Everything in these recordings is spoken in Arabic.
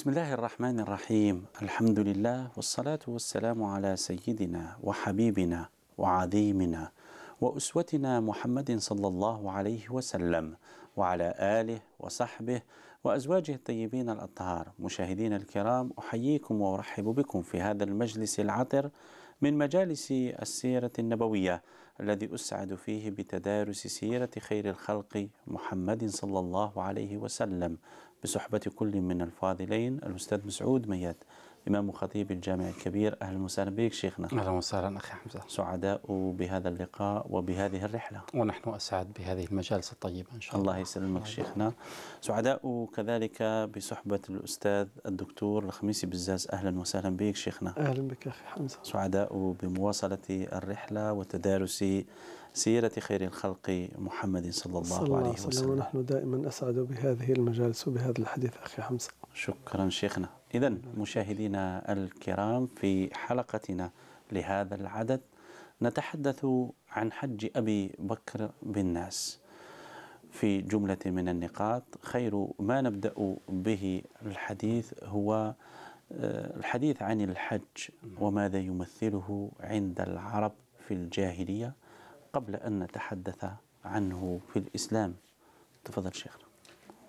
بسم الله الرحمن الرحيم الحمد لله والصلاة والسلام على سيدنا وحبيبنا وعظيمنا وأسوتنا محمد صلى الله عليه وسلم وعلى آله وصحبه وأزواجه الطيبين الأطهار مشاهدين الكرام أحييكم وأرحب بكم في هذا المجلس العطر من مجالس السيرة النبوية الذي أسعد فيه بتدارس سيرة خير الخلق محمد صلى الله عليه وسلم بصحبة كل من الفاضلين الأستاذ مسعود ميات. إمام وخطيب الجامع الكبير أهلا وسهلا بك شيخنا أهلا وسهلا أخي حمزة سعداء بهذا اللقاء وبهذه الرحلة ونحن أسعد بهذه المجالس الطيبة إن شاء الله الله يسلمك شيخنا سعداء كذلك بصحبة الأستاذ الدكتور الخميسي بزاز أهلا وسهلا بك شيخنا أهلا بك أخي حمزة سعداء بمواصلة الرحلة وتدارس سيرة خير الخلق محمد صلى الله, صلى الله عليه وسلم, وسلم ونحن دائما أسعد بهذه المجالس وبهذا الحديث أخي حمزة شكرا شيخنا إذا مشاهدينا الكرام في حلقتنا لهذا العدد نتحدث عن حج أبي بكر بالناس في جملة من النقاط خير ما نبدأ به الحديث هو آه، الحديث عن الحج وماذا يمثله عند العرب في الجاهلية قبل أن نتحدث عنه في الإسلام تفضل شيخنا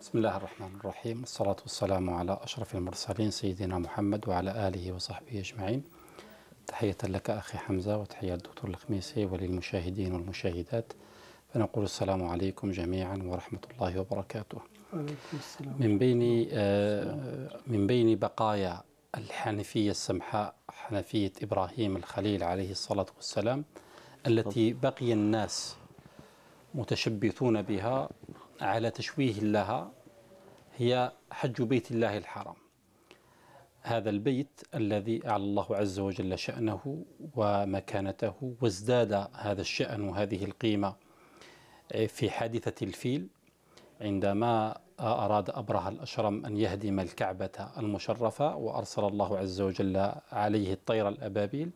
بسم الله الرحمن الرحيم الصلاة والسلام على أشرف المرسلين سيدنا محمد وعلى آله وصحبه أجمعين تحية لك أخي حمزة وتحية الدكتور الخميسي وللمشاهدين والمشاهدات فنقول السلام عليكم جميعا ورحمة الله وبركاته من بين آه، من بين بقايا الحنفية السمحاء حنفية إبراهيم الخليل عليه الصلاة والسلام التي بقي الناس متشبثون بها على تشويه لها هي حج بيت الله الحرام هذا البيت الذي أعلى الله عز وجل شأنه ومكانته وازداد هذا الشأن وهذه القيمة في حادثة الفيل عندما أراد أبرهة الأشرم أن يهدم الكعبة المشرفة وأرسل الله عز وجل عليه الطير الأبابيل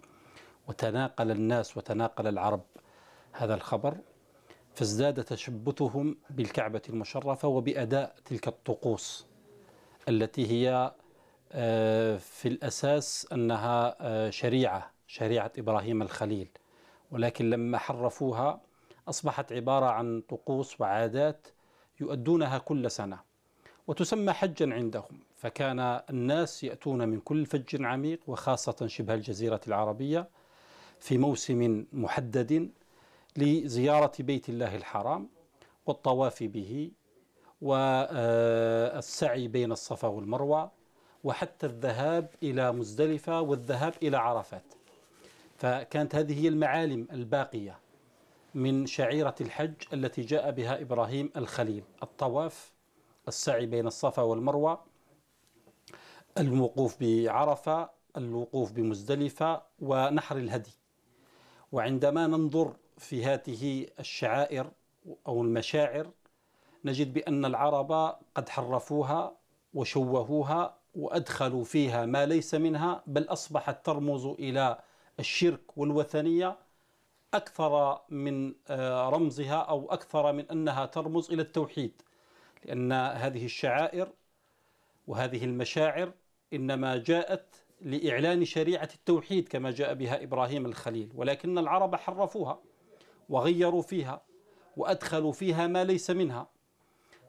وتناقل الناس وتناقل العرب هذا الخبر فازداد تشبثهم بالكعبة المشرفة وبأداء تلك الطقوس التي هي آه، في الأساس أنها آه، شريعة شريعة إبراهيم الخليل ولكن لما حرفوها أصبحت عبارة عن طقوس وعادات يؤدونها كل سنة وتسمى حجا عندهم فكان الناس يأتون من كل فج عميق وخاصة شبه الجزيرة العربية في موسم محدد لزيارة بيت الله الحرام والطواف به والسعي بين الصفا والمروة وحتى الذهاب إلى مزدلفة والذهاب إلى عرفات فكانت هذه هي المعالم الباقية من شعيرة الحج التي جاء بها إبراهيم الخليل الطواف السعي بين الصفا والمروة الوقوف بعرفة الوقوف بمزدلفة ونحر الهدي وعندما ننظر في هذه الشعائر أو المشاعر نجد بأن العرب قد حرفوها وشوهوها وأدخلوا فيها ما ليس منها بل أصبحت ترمز إلى الشرك والوثنية أكثر من آه، رمزها أو أكثر من أنها ترمز إلى التوحيد لأن هذه الشعائر وهذه المشاعر إنما جاءت لإعلان شريعة التوحيد كما جاء بها إبراهيم الخليل ولكن العرب حرفوها وغيروا فيها وأدخلوا فيها ما ليس منها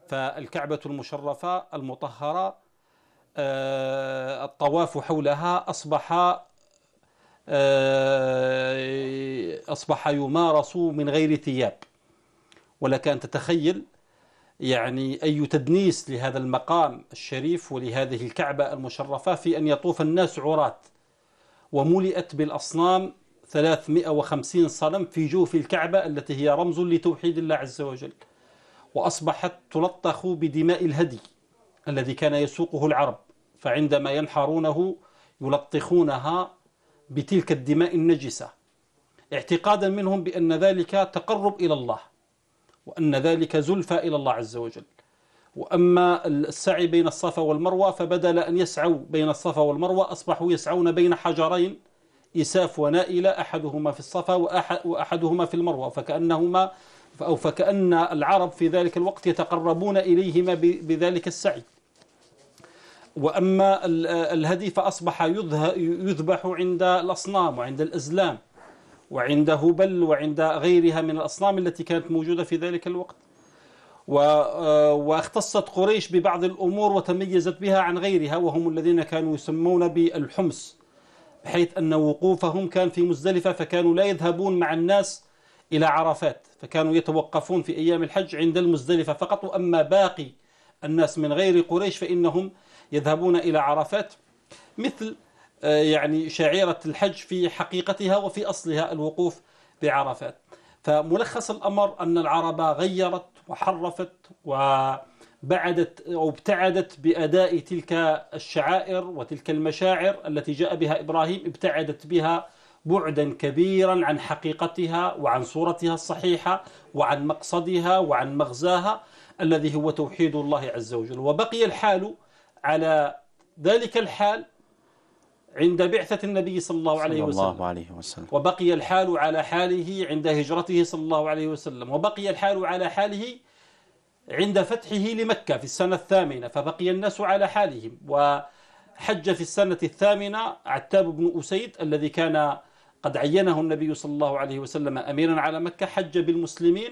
فالكعبة المشرفة المطهرة آه، الطواف حولها أصبح آه، أصبح يمارس من غير ثياب ولك أن تتخيل يعني أي تدنيس لهذا المقام الشريف ولهذه الكعبة المشرفة في أن يطوف الناس عراة وملئت بالأصنام 350 صنم في جوف الكعبة التي هي رمز لتوحيد الله عز وجل وأصبحت تلطخ بدماء الهدي الذي كان يسوقه العرب فعندما ينحرونه يلطخونها بتلك الدماء النجسة اعتقادا منهم بأن ذلك تقرب إلى الله وأن ذلك زلفى إلى الله عز وجل وأما السعي بين الصفا والمروة فبدل أن يسعوا بين الصفا والمروة أصبحوا يسعون بين حجرين إساف ونائلة أحدهما في الصفا وأحدهما في المروة فكأنهما أو فكأن العرب في ذلك الوقت يتقربون إليهما بذلك السعي وأما الهدي فأصبح يذبح عند الأصنام وعند الأزلام وعنده بل وعند غيرها من الأصنام التي كانت موجودة في ذلك الوقت آه، واختصت قريش ببعض الأمور وتميزت بها عن غيرها وهم الذين كانوا يسمون بالحمص بحيث أن وقوفهم كان في مزدلفة فكانوا لا يذهبون مع الناس إلى عرفات فكانوا يتوقفون في أيام الحج عند المزدلفة فقط وأما باقي الناس من غير قريش فإنهم يذهبون إلى عرفات مثل آه، يعني شعيرة الحج في حقيقتها وفي أصلها الوقوف بعرفات فملخص الأمر أن العرب غيرت وحرفت وبعدت أو ابتعدت بأداء تلك الشعائر وتلك المشاعر التي جاء بها إبراهيم ابتعدت بها بعدا كبيرا عن حقيقتها وعن صورتها الصحيحة وعن مقصدها وعن مغزاها الذي هو توحيد الله عز وجل وبقي الحال على ذلك الحال عند بعثة النبي صلى الله عليه وسلم, صلى الله عليه وسلم وبقي الحال على حاله عند هجرته صلى الله عليه وسلم وبقي الحال على حاله عند فتحه لمكة في السنة الثامنة فبقي الناس على حالهم وحج في السنة الثامنة عتاب بن أسيد الذي كان قد عينه النبي صلى الله عليه وسلم أميرا على مكة حج بالمسلمين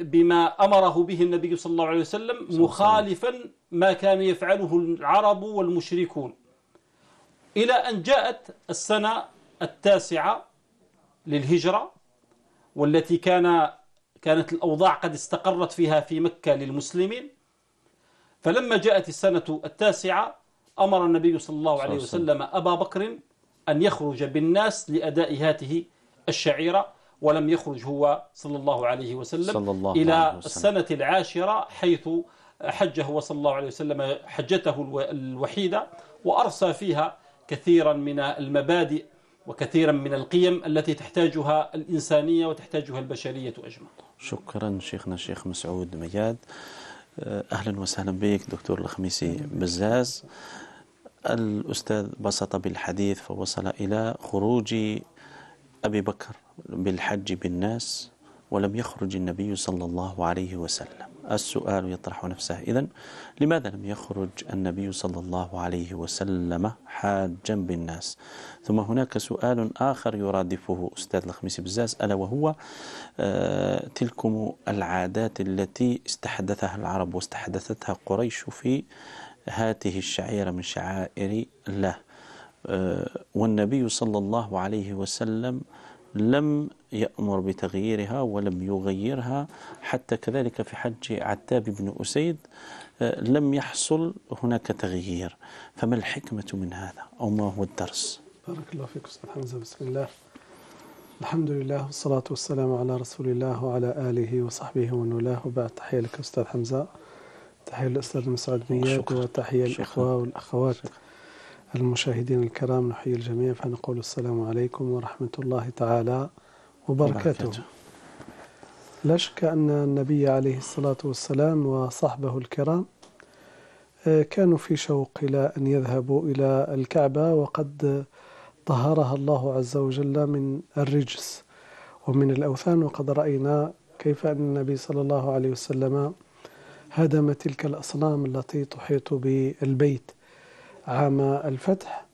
بما أمره به النبي صلى الله عليه وسلم مخالفا ما كان يفعله العرب والمشركون إلى أن جاءت السنة التاسعة للهجرة والتي كان كانت الأوضاع قد استقرت فيها في مكة للمسلمين فلما جاءت السنة التاسعة أمر النبي صلى الله عليه وسلم أبا بكر أن يخرج بالناس لأداء هاته الشعيرة ولم يخرج هو صلى الله عليه وسلم صلى الله إلى عليه وسلم. السنة العاشرة حيث حج هو صلى الله عليه وسلم حجته الوحيدة وأرسى فيها كثيرا من المبادئ وكثيرا من القيم التي تحتاجها الإنسانية وتحتاجها البشرية أجمع شكرا شيخنا الشيخ مسعود مجاد آه، أهلا وسهلا بك دكتور الخميسي بزاز الأستاذ بسط بالحديث فوصل إلى خروج أبي بكر بالحج بالناس ولم يخرج النبي صلى الله عليه وسلم السؤال يطرح نفسه إذا لماذا لم يخرج النبي صلى الله عليه وسلم حاجا بالناس ثم هناك سؤال آخر يرادفه أستاذ الخميس بزاز ألا وهو آه، تلكم العادات التي استحدثها العرب واستحدثتها قريش في هاته الشعيرة من شعائر الله آه، والنبي صلى الله عليه وسلم لم يأمر بتغييرها ولم يغيرها حتى كذلك في حج عتاب بن أسيد آه، لم يحصل هناك تغيير فما الحكمة من هذا أو ما هو الدرس بارك الله فيك أستاذ حمزة بسم الله الحمد لله والصلاة والسلام على رسول الله وعلى آله وصحبه ومن والاه وبعد تحية لك أستاذ حمزة تحية للأستاذ مسعد مياد وتحية للأخوة والأخوات شكرا. المشاهدين الكرام نحيي الجميع فنقول السلام عليكم ورحمة الله تعالى وبركاته لا شك أن النبي عليه الصلاة والسلام وصحبه الكرام آه، كانوا في شوق إلى أن يذهبوا إلى الكعبة وقد طهرها الله عز وجل من الرجس ومن الأوثان وقد رأينا كيف أن النبي صلى الله عليه وسلم هدم تلك الأصنام التي تحيط بالبيت عام الفتح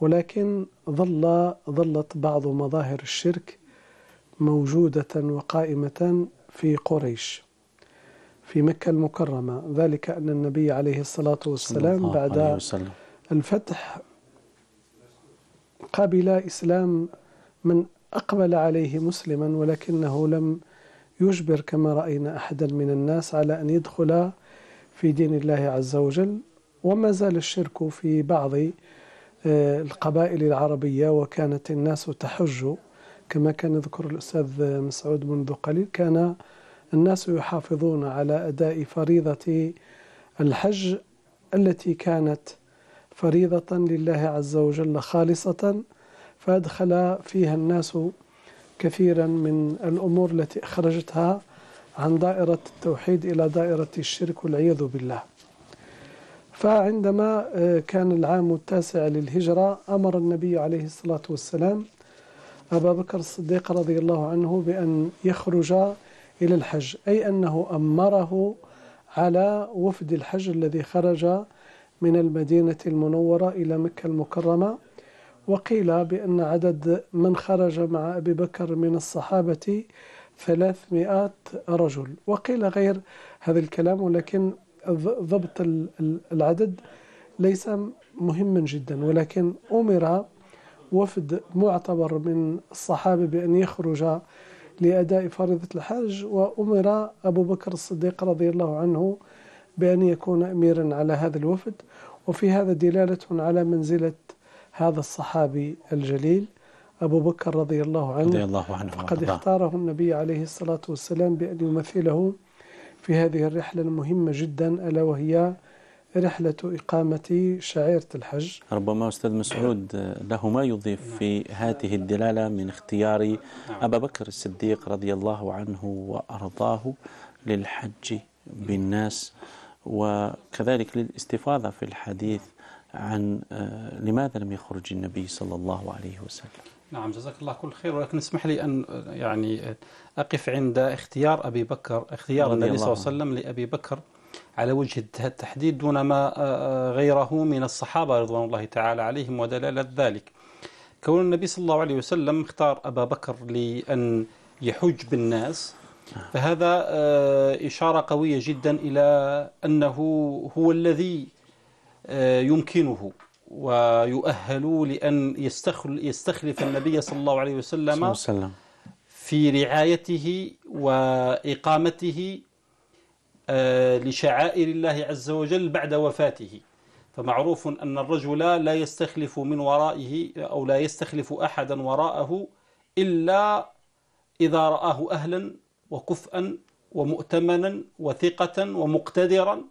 ولكن ظل ظلت بعض مظاهر الشرك موجودة وقائمة في قريش في مكة المكرمة ذلك أن النبي عليه الصلاة والسلام بعد وسلم. الفتح قبل إسلام من أقبل عليه مسلما ولكنه لم يجبر كما رأينا أحدا من الناس على أن يدخل في دين الله عز وجل وما زال الشرك في بعض آه، القبائل العربية وكانت الناس تحج كما كان يذكر الأستاذ مسعود منذ قليل كان الناس يحافظون على أداء فريضة الحج التي كانت فريضة لله عز وجل خالصة فأدخل فيها الناس كثيرا من الأمور التي أخرجتها عن دائرة التوحيد إلى دائرة الشرك والعياذ بالله فعندما آه، كان العام التاسع للهجرة أمر النبي عليه الصلاة والسلام أبا بكر الصديق رضي الله عنه بأن يخرج إلى الحج أي أنه أمره على وفد الحج الذي خرج من المدينة المنورة إلى مكة المكرمة وقيل بأن عدد من خرج مع أبي بكر من الصحابة ثلاثمائة رجل وقيل غير هذا الكلام ولكن ضبط العدد ليس مهما جدا ولكن أمر وفد معتبر من الصحابة بأن يخرج لأداء فريضة الحج وأمر أبو بكر الصديق رضي الله عنه بأن يكون أميرا على هذا الوفد وفي هذا دلالة على منزلة هذا الصحابي الجليل أبو بكر رضي الله عنه, رضي الله عنه فقد اختاره النبي عليه الصلاة والسلام بأن يمثله في هذه الرحلة المهمة جدا ألا وهي رحلة إقامة شعيرة الحج ربما أستاذ مسعود له ما يضيف نعم. في هذه الدلالة من اختيار نعم. أبا بكر الصديق رضي الله عنه وأرضاه للحج بالناس وكذلك للاستفاضة في الحديث عن آه، لماذا لم يخرج النبي صلى الله عليه وسلم نعم جزاك الله كل خير ولكن اسمح لي أن يعني أقف عند اختيار أبي بكر اختيار النبي صلى الله عليه وسلم لأبي بكر على وجه التحديد دون ما آه، آه، غيره من الصحابة رضوان الله تعالى عليهم ودلالة ذلك كون النبي صلى الله عليه وسلم اختار أبا بكر لأن يحج بالناس فهذا آه، إشارة قوية جدا إلى أنه هو الذي يمكنه ويؤهلوا لأن يستخلف النبي صلى الله عليه وسلم في رعايته وإقامته آه، لشعائر الله عز وجل بعد وفاته فمعروف أن الرجل لا يستخلف من ورائه أو لا يستخلف أحدا وراءه إلا إذا رآه أهلا وكفءا ومؤتمنا وثقة ومقتدرا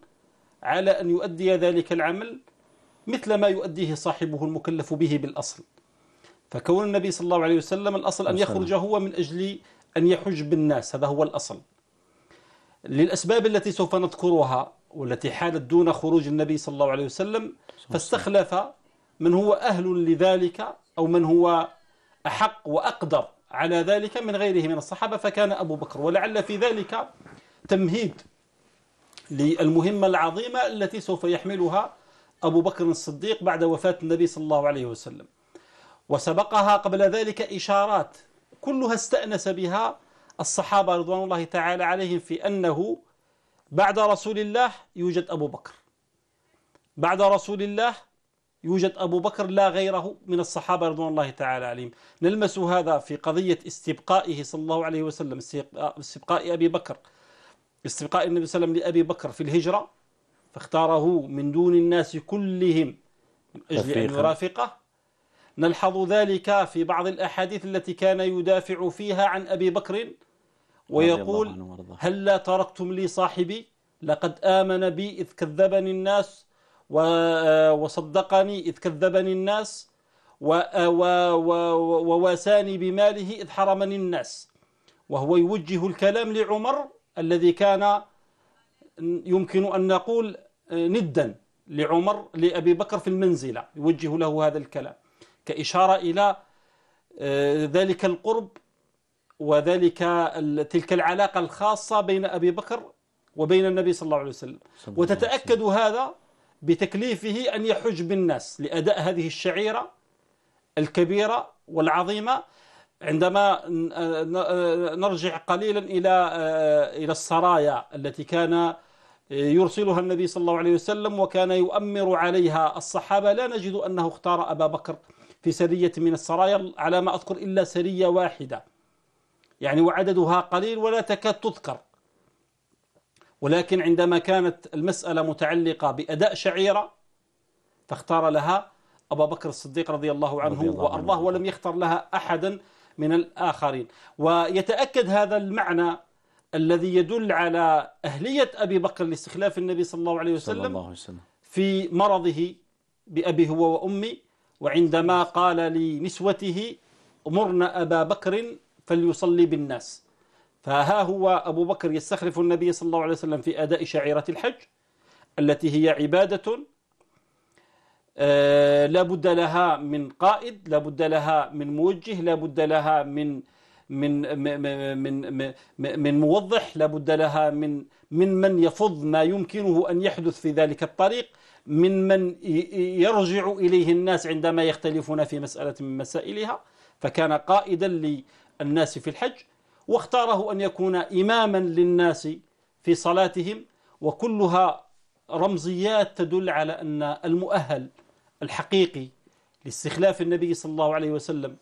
على أن يؤدي ذلك العمل مثل ما يؤديه صاحبه المكلف به بالأصل فكون النبي صلى الله عليه وسلم الأصل أن يخرج هو من أجل أن يحج بالناس هذا هو الأصل للأسباب التي سوف نذكرها والتي حالت دون خروج النبي صلى الله عليه وسلم فاستخلف من هو أهل لذلك أو من هو أحق وأقدر على ذلك من غيره من الصحابة فكان أبو بكر ولعل في ذلك تمهيد للمهمة العظيمة التي سوف يحملها أبو بكر الصديق بعد وفاة النبي صلى الله عليه وسلم وسبقها قبل ذلك إشارات كلها استأنس بها الصحابة رضوان الله تعالى عليهم في أنه بعد رسول الله يوجد أبو بكر بعد رسول الله يوجد أبو بكر لا غيره من الصحابة رضوان الله تعالى عليهم نلمس هذا في قضية استبقائه صلى الله عليه وسلم استبقاء أبي بكر استبقاء النبي صلى الله عليه وسلم لأبي بكر في الهجرة فاختاره من دون الناس كلهم من أجل أن يرافقه نلحظ ذلك في بعض الأحاديث التي كان يدافع فيها عن أبي بكر ويقول هل لا تركتم لي صاحبي لقد آمن بي إذ كذبني الناس آه، وصدقني إذ كذبني الناس آه، وواساني بماله إذ حرمني الناس وهو يوجه الكلام لعمر الذي كان يمكن أن نقول آه، ندا لعمر لأبي بكر في المنزلة يوجه له هذا الكلام كإشارة إلى آه، ذلك القرب وذلك تلك العلاقة الخاصة بين أبي بكر وبين النبي صلى الله عليه وسلم وتتأكد هذا بتكليفه أن يحج بالناس لأداء هذه الشعيرة الكبيرة والعظيمة عندما آه، نرجع قليلا إلى إلى السرايا التي كان يرسلها النبي صلى الله عليه وسلم وكان يؤمر عليها الصحابة لا نجد أنه اختار أبا بكر في سرية من السرايا على ما أذكر إلا سرية واحدة يعني وعددها قليل ولا تكاد تذكر ولكن عندما كانت المسألة متعلقة بأداء شعيرة فاختار لها أبا بكر الصديق رضي الله عنه رضي الله وأرضاه ولم يختر لها أحدا من الآخرين ويتأكد هذا المعنى الذي يدل على أهلية أبي بكر لاستخلاف النبي صلى الله عليه وسلم, صلى الله عليه وسلم. في مرضه بأبي هو وأمي وعندما قال لنسوته أمرن أبا بكر فليصلي بالناس فها هو أبو بكر يستخلف النبي صلى الله عليه وسلم في أداء شعيرة الحج التي هي عبادة آه، لا بد لها من قائد لا بد لها من موجه لا بد لها من من من من موضح لابد لها من من من يفض ما يمكنه أن يحدث في ذلك الطريق من من يرجع إليه الناس عندما يختلفون في مسألة من مسائلها فكان قائدا للناس في الحج واختاره أن يكون إماما للناس في صلاتهم وكلها رمزيات تدل على أن المؤهل الحقيقي لاستخلاف النبي صلى الله عليه وسلم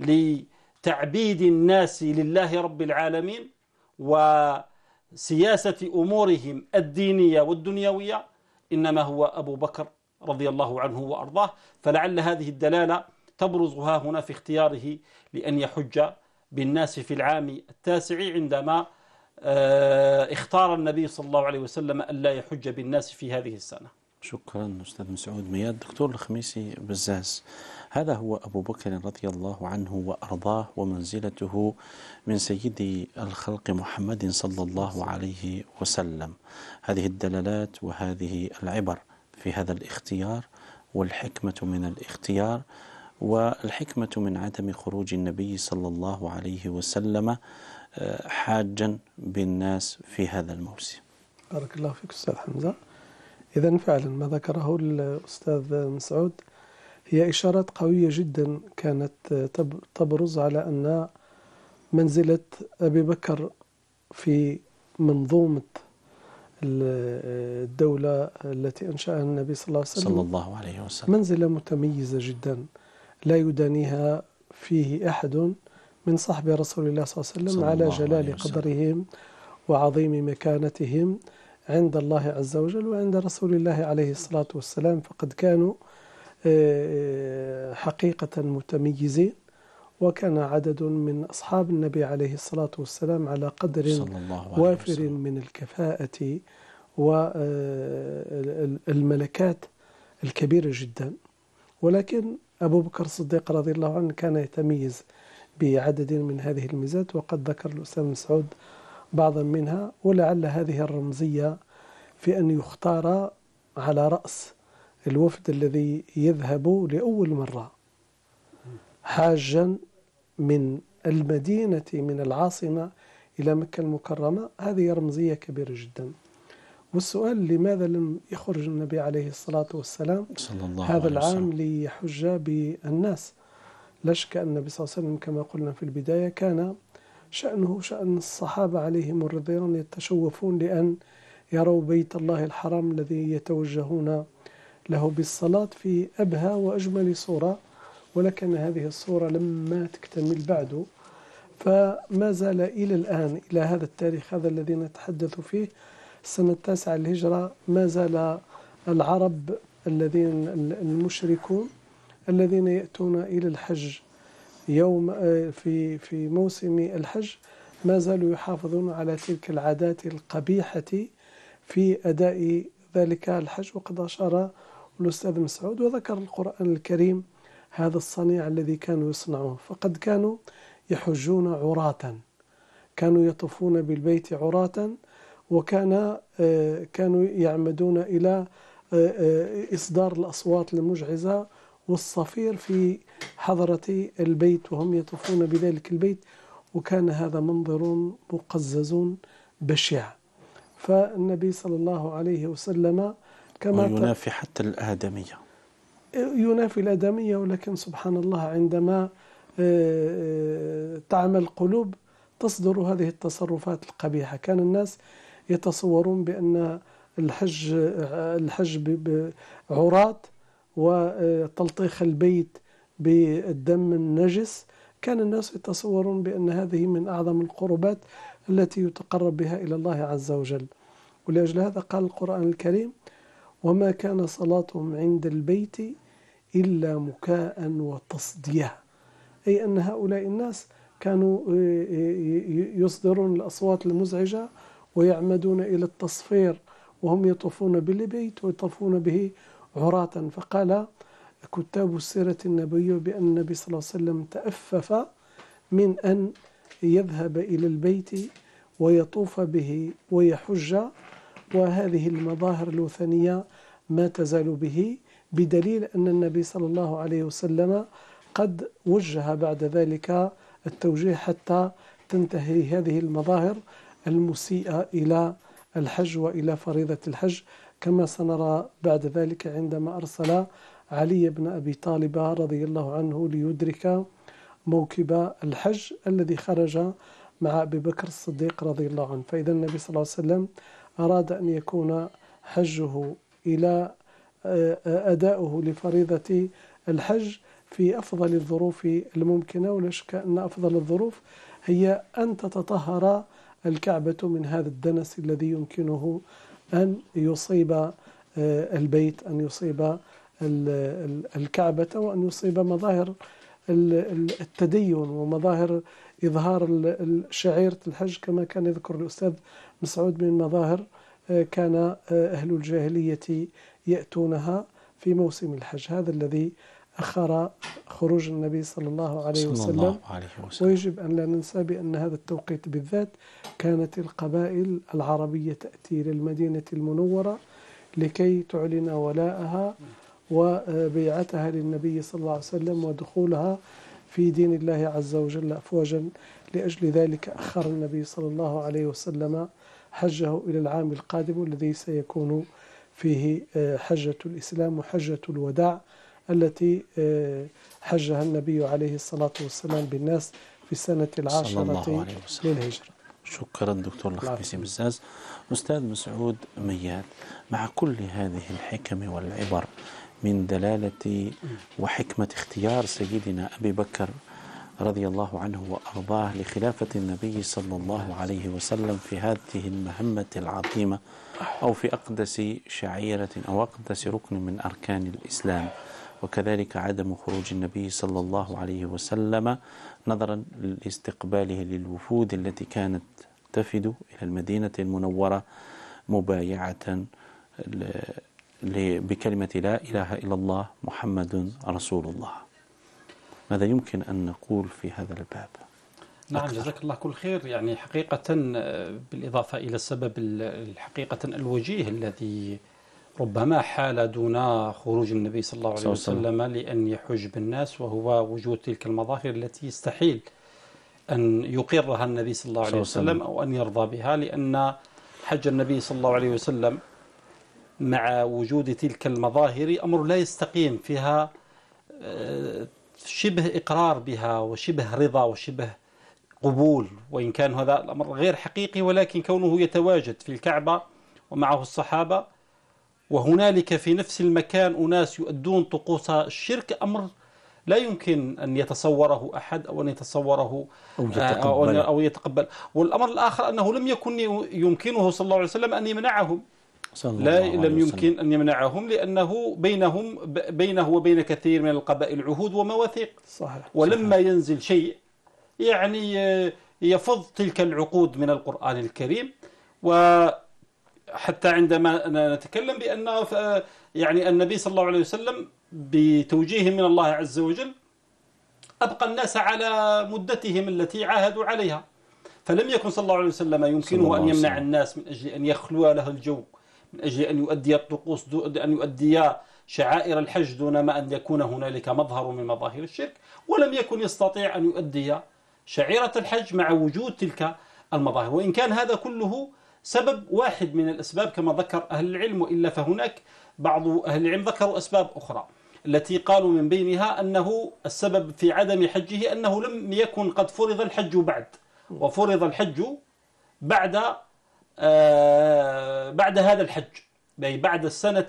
لي تعبيد الناس لله رب العالمين وسياسة أمورهم الدينية والدنيوية إنما هو أبو بكر رضي الله عنه وأرضاه فلعل هذه الدلالة تبرزها هنا في اختياره لأن يحج بالناس في العام التاسع عندما آه، اختار النبي صلى الله عليه وسلم ألا يحج بالناس في هذه السنة شكرا أستاذ مسعود مياد دكتور الخميسي بزاز هذا هو أبو بكر رضي الله عنه وأرضاه ومنزلته من سيد الخلق محمد صلى الله عليه وسلم هذه الدلالات وهذه العبر في هذا الاختيار والحكمة من الاختيار والحكمة من عدم خروج النبي صلى الله عليه وسلم آه، حاجا بالناس في هذا الموسم بارك الله فيك أستاذ حمزة إذا فعلا ما ذكره الأستاذ مسعود هي إشارات قوية جدا كانت آه، تبرز على أن منزلة أبي بكر في منظومة آه، الدولة التي أنشأها النبي صلى الله عليه وسلم, صلى الله عليه وسلم. منزلة متميزة جدا لا يدانيها فيه أحد من صحب رسول الله صلى الله عليه وسلم على جلال قدرهم وعظيم مكانتهم عند الله عز وجل وعند رسول الله عليه الصلاة والسلام فقد كانوا آه، آه، حقيقة متميزين وكان عدد من أصحاب النبي عليه الصلاة والسلام على قدر صلى الله عليه وافر من الكفاءة والملكات آه، الكبيرة جدا ولكن أبو بكر الصديق رضي الله عنه كان يتميز بعدد من هذه الميزات وقد ذكر الأستاذ مسعود بعضا منها ولعل هذه الرمزية في أن يختار على رأس الوفد الذي يذهب لأول مرة حاجا من المدينة من العاصمة إلى مكة المكرمة هذه رمزية كبيرة جدا والسؤال لماذا لم يخرج النبي عليه الصلاة والسلام صلى الله هذا عليه العام ليحج بالناس لا شك أن النبي صلى الله عليه وسلم كما قلنا في البداية كان شأنه شأن الصحابة عليهم الرضوان يتشوفون لأن يروا بيت الله الحرام الذي يتوجهون له بالصلاة في أبهى وأجمل صورة ولكن هذه الصورة لما تكتمل بعد فما زال إلى الآن إلى هذا التاريخ هذا الذي نتحدث فيه السنة التاسعة للهجرة ما زال العرب الذين المشركون الذين يأتون إلى الحج يوم في في موسم الحج ما زالوا يحافظون على تلك العادات القبيحة في أداء ذلك الحج وقد أشار الأستاذ مسعود وذكر القرآن الكريم هذا الصنيع الذي كانوا يصنعوه فقد كانوا يحجون عراة كانوا يطوفون بالبيت عراة وكان آه، كانوا يعمدون إلى آه، آه، إصدار الأصوات المجعزة والصفير في حضرة البيت وهم يطوفون بذلك البيت وكان هذا منظر مقزز بشع فالنبي صلى الله عليه وسلم كما وينافي حتى الآدمية ينافي الآدمية ولكن سبحان الله عندما تعمل آه، آه، القلوب تصدر هذه التصرفات القبيحة كان الناس يتصورون بأن الحج الحج بعراة وتلطيخ البيت بالدم النجس كان الناس يتصورون بأن هذه من أعظم القربات التي يتقرب بها إلى الله عز وجل ولأجل هذا قال القرآن الكريم وما كان صلاتهم عند البيت إلا مكاء وتصدية أي أن هؤلاء الناس كانوا آه، آه، يصدرون الأصوات المزعجة ويعمدون إلى التصفير وهم يطوفون بالبيت ويطوفون به عراة فقال كتاب السيرة النبوية بأن النبي صلى الله عليه وسلم تأفف من أن يذهب إلى البيت ويطوف به ويحج وهذه المظاهر الوثنية ما تزال به بدليل أن النبي صلى الله عليه وسلم قد وجه بعد ذلك التوجيه حتى تنتهي هذه المظاهر المسيئة إلى الحج وإلى فريضة الحج كما سنرى بعد ذلك عندما أرسل علي بن أبي طالب رضي الله عنه ليدرك موكب الحج الذي خرج مع أبي بكر الصديق رضي الله عنه فإذا النبي صلى الله عليه وسلم أراد أن يكون حجه إلى آه، آه، أدائه لفريضة الحج في أفضل الظروف الممكنة ولا شك أن أفضل الظروف هي أن تتطهر الكعبة من هذا الدنس الذي يمكنه أن يصيب آه، البيت أن يصيب الكعبة وأن يصيب مظاهر التدين ومظاهر إظهار شعيرة الحج كما كان يذكر الأستاذ مسعود من مظاهر كان آه، أهل الجاهلية يأتونها في موسم الحج هذا الذي أخر خروج النبي صلى الله عليه, صلى وسلم, الله عليه وسلم ويجب أن لا ننسى بأن هذا التوقيت بالذات كانت القبائل العربية تأتي إلى المدينة المنورة لكي تعلن ولاءها وبيعتها للنبي صلى الله عليه وسلم ودخولها في دين الله عز وجل أفواجا لأجل ذلك أخر النبي صلى الله عليه وسلم حجه إلى العام القادم الذي سيكون فيه آه، حجة الإسلام وحجة الوداع التي آه، حجها النبي عليه الصلاة والسلام بالناس في السنة العاشرة للهجرة شكرا دكتور الخميسي بزاز أستاذ مسعود مياد مع كل هذه الحكم والعبر من دلالة وحكمة اختيار سيدنا أبي بكر رضي الله عنه وأرضاه لخلافة النبي صلى الله عليه وسلم في هذه المهمة العظيمة أو في أقدس شعيرة أو أقدس ركن من أركان الإسلام وكذلك عدم خروج النبي صلى الله عليه وسلم نظرا لاستقباله للوفود التي كانت تفد إلى المدينة المنورة مبايعة بكلمة لا إله إلا الله محمد رسول الله ماذا يمكن أن نقول في هذا الباب نعم أكثر. جزاك الله كل خير يعني حقيقة آه، بالإضافة إلى السبب حقيقة الوجيه الذي ربما حال دون خروج النبي صلى الله عليه وسلم لأن يحج بالناس وهو وجود تلك المظاهر التي يستحيل أن يقرها النبي صلى الله عليه وسلم أو أن يرضى بها لأن حج النبي صلى الله عليه وسلم مع وجود تلك المظاهر أمر لا يستقيم فيها آه، شبه إقرار بها وشبه رضا وشبه قبول وإن كان هذا الأمر غير حقيقي ولكن كونه يتواجد في الكعبة ومعه الصحابة وهنالك في نفس المكان أناس يؤدون طقوس الشرك أمر لا يمكن أن يتصوره أحد أو أن يتصوره أو آه، يتقبل, أو يتقبل والأمر الآخر أنه لم يكن يمكنه صلى الله عليه وسلم أن يمنعهم لا لم يمكن أن يمنعهم لأنه بينهم بينه وبين كثير من القبائل عهود ومواثيق صحيح ولما صحيح. ينزل شيء يعني آه، يفض تلك العقود من القرآن الكريم وحتى عندما نتكلم بأن يعني النبي صلى الله عليه وسلم بتوجيه من الله عز وجل أبقى الناس على مدتهم التي عاهدوا عليها فلم يكن صلى الله عليه وسلم يمكنه أن يمنع الناس من أجل أن يخلو له الجو من أجل أن يؤدي الطقوس أن يؤدي شعائر الحج دون ما أن يكون هنالك مظهر من مظاهر الشرك ولم يكن يستطيع أن يؤدي شعيرة الحج مع وجود تلك المظاهر وإن كان هذا كله سبب واحد من الأسباب كما ذكر أهل العلم وإلا فهناك بعض أهل العلم ذكروا أسباب أخرى التي قالوا من بينها أنه السبب في عدم حجه أنه لم يكن قد فرض الحج بعد وفرض الحج بعد آه، بعد هذا الحج أي يعني بعد السنة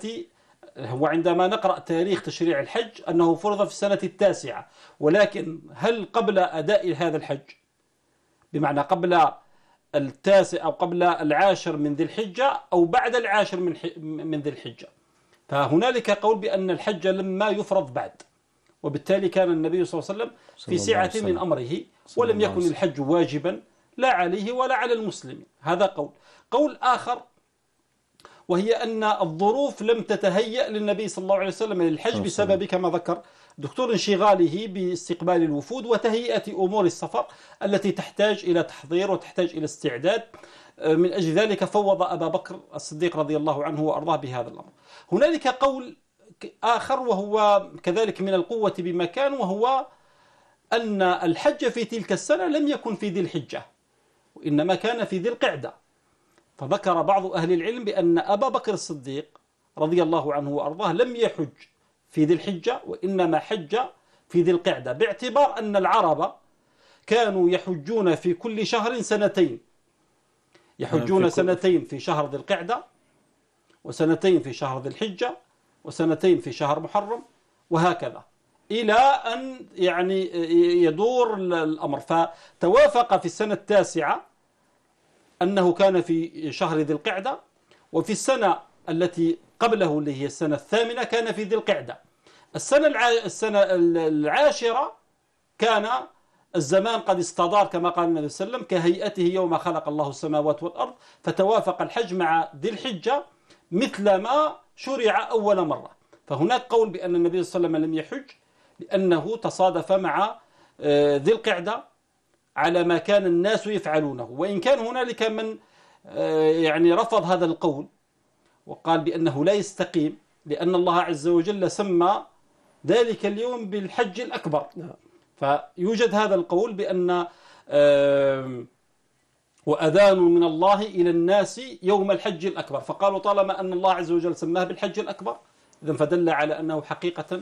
وعندما نقرأ تاريخ تشريع الحج أنه فرض في السنة التاسعة ولكن هل قبل أداء هذا الحج بمعنى قبل التاسع أو قبل العاشر من ذي الحجة أو بعد العاشر من من ذي الحجة فهنالك قول بأن الحج لما يفرض بعد وبالتالي كان النبي صلى الله عليه وسلم في سعة من أمره ولم يكن الحج واجبا لا عليه ولا على المسلمين هذا قول قول آخر وهي أن الظروف لم تتهيأ للنبي صلى الله عليه وسلم للحج بسبب كما ذكر دكتور انشغاله باستقبال الوفود وتهيئة أمور السفر التي تحتاج إلى تحضير وتحتاج إلى استعداد آه، من أجل ذلك فوض أبا بكر الصديق رضي الله عنه وأرضاه بهذا الأمر هنالك قول آخر وهو كذلك من القوة بمكان وهو أن الحج في تلك السنة لم يكن في ذي الحجة وإنما كان في ذي القعدة فذكر بعض أهل العلم بأن أبا بكر الصديق رضي الله عنه وأرضاه لم يحج في ذي الحجة وإنما حج في ذي القعدة باعتبار أن العرب كانوا يحجون في كل شهر سنتين يحجون في سنتين في شهر ذي القعدة وسنتين في شهر ذي الحجة وسنتين في شهر محرم وهكذا إلى أن يعني يدور الأمر فتوافق في السنة التاسعة أنه كان في شهر ذي القعدة وفي السنة التي قبله اللي هي السنة الثامنة كان في ذي القعدة السنة, الع... السنة العاشرة كان الزمان قد استدار كما قال النبي صلى الله عليه وسلم كهيئته يوم خلق الله السماوات والأرض فتوافق الحج مع ذي الحجة مثل ما شرع أول مرة فهناك قول بأن النبي صلى الله عليه وسلم لم يحج لأنه تصادف مع آه، ذي القعدة على ما كان الناس يفعلونه وإن كان هنالك من آه، يعني رفض هذا القول وقال بأنه لا يستقيم لأن الله عز وجل سمى ذلك اليوم بالحج الأكبر نعم. فيوجد هذا القول بأن وأذان من الله إلى الناس يوم الحج الأكبر فقالوا طالما أن الله عز وجل سماه بالحج الأكبر إذن فدل على أنه حقيقة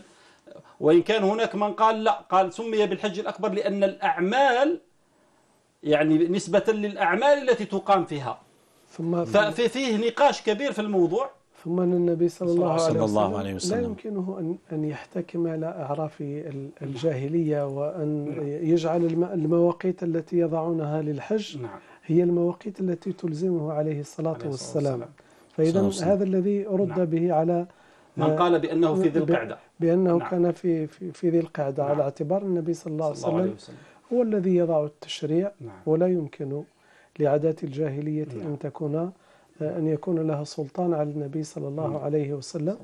وإن كان هناك من قال لا قال سمي بالحج الأكبر لأن الأعمال يعني نسبة للأعمال التي تقام فيها ثم ففيه نقاش كبير في الموضوع ثم أن النبي صلى الله, عليه, صلى الله عليه وسلم لا يمكنه أن أن يحتكم على أعراف الجاهلية وأن يجعل المواقيت التي يضعونها للحج نعم. هي المواقيت التي تلزمه عليه الصلاة والسلام فإذا هذا الذي رد نعم. به على من قال بأنه في ذي القعدة بأنه نعم. كان في في ذي القعدة على اعتبار النبي صلى الله عليه وسلم هو الذي يضع التشريع نعم. ولا يمكن لعادات الجاهلية نعم. أن تكون آه، أن يكون لها سلطان على النبي صلى الله نعم. عليه وسلم